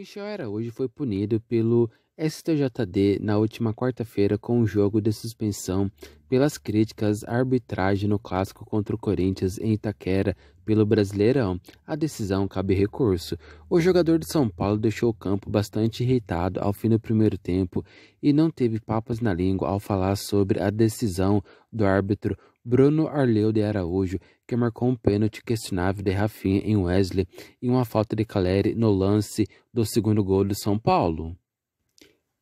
Michel hoje foi punido pelo STJD na última quarta-feira com um jogo de suspensão pelas críticas à arbitragem no clássico contra o Corinthians em Itaquera pelo Brasileirão. A decisão cabe recurso. O jogador de São Paulo deixou o campo bastante irritado ao fim do primeiro tempo e não teve papas na língua ao falar sobre a decisão do árbitro Bruno Arleu de Araújo, que marcou um pênalti questionável de Rafinha em Wesley e uma falta de Caleri no lance do segundo gol do São Paulo.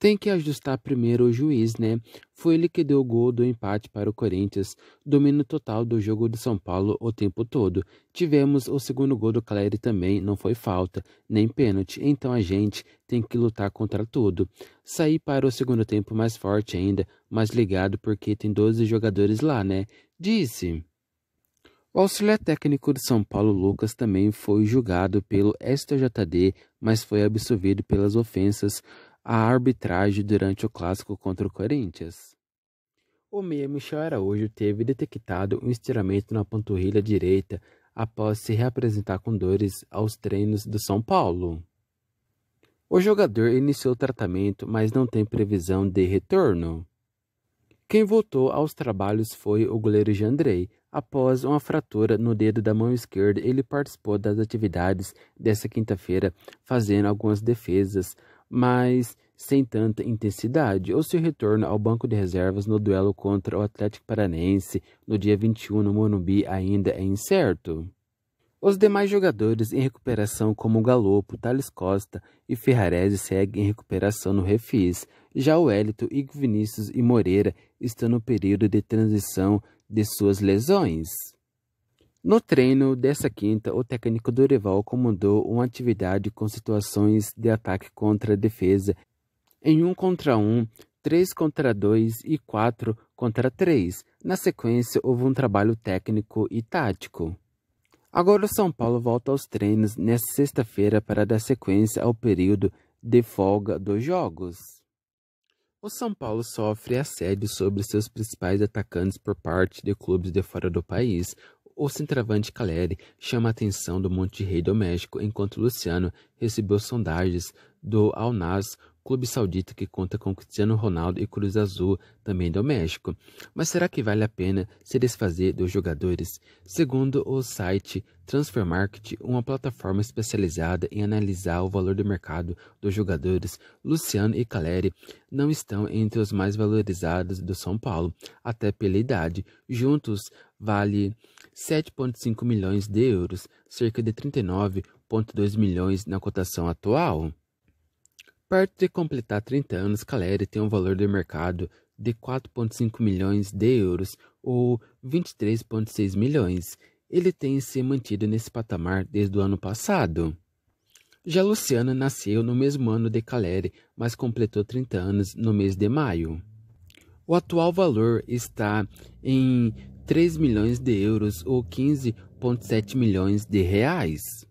Tem que ajustar primeiro o juiz, né? Foi ele que deu o gol do empate para o Corinthians. Domínio total do jogo de São Paulo o tempo todo. Tivemos o segundo gol do Caleri também, não foi falta, nem pênalti. Então a gente tem que lutar contra tudo. Saí para o segundo tempo mais forte ainda, mais ligado porque tem 12 jogadores lá, né? Disse. O auxiliar técnico de São Paulo, Lucas, também foi julgado pelo STJD, mas foi absolvido pelas ofensas a arbitragem durante o clássico contra o Corinthians. O meia Michel Araújo teve detectado um estiramento na panturrilha direita após se reapresentar com dores aos treinos do São Paulo. O jogador iniciou o tratamento, mas não tem previsão de retorno. Quem voltou aos trabalhos foi o goleiro Jandrei. Após uma fratura no dedo da mão esquerda, ele participou das atividades desta quinta-feira, fazendo algumas defesas, mas sem tanta intensidade, ou seu retorno ao banco de reservas no duelo contra o Atlético Paranense no dia 21 no Morumbi ainda é incerto. Os demais jogadores em recuperação, como Galopo, Thales Costa e Ferrarese, seguem em recuperação no Refis. Já o Hélito Igor Vinícius e Moreira estão no período de transição de suas lesões. No treino desta quinta, o técnico Dorival comandou uma atividade com situações de ataque contra defesa em 1 um contra 1, um, 3 contra 2 e 4 contra 3. Na sequência, houve um trabalho técnico e tático. Agora o São Paulo volta aos treinos nesta sexta-feira para dar sequência ao período de folga dos jogos. O São Paulo sofre assédio sobre seus principais atacantes por parte de clubes de fora do país. O centroavante Caleri chama a atenção do Monterrey do México, enquanto Luciano recebeu sondagens do Alnaz clube saudita que conta com Cristiano Ronaldo e Cruz Azul, também do México. Mas será que vale a pena se desfazer dos jogadores? Segundo o site Transfer Market, uma plataforma especializada em analisar o valor do mercado dos jogadores, Luciano e Caleri não estão entre os mais valorizados do São Paulo, até pela idade. Juntos, vale 7,5 milhões de euros, cerca de 39,2 milhões na cotação atual. Perto de completar 30 anos, Caleri tem um valor de mercado de 4,5 milhões de euros ou 23,6 milhões. Ele tem se mantido nesse patamar desde o ano passado. Já Luciana nasceu no mesmo ano de Caleri, mas completou 30 anos no mês de maio. O atual valor está em 3 milhões de euros ou 15,7 milhões de reais.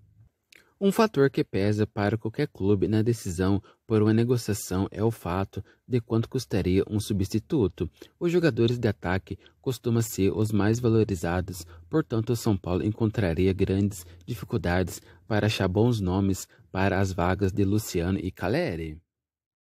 Um fator que pesa para qualquer clube na decisão por uma negociação é o fato de quanto custaria um substituto. Os jogadores de ataque costumam ser os mais valorizados, portanto, o São Paulo encontraria grandes dificuldades para achar bons nomes para as vagas de Luciano e Caleri.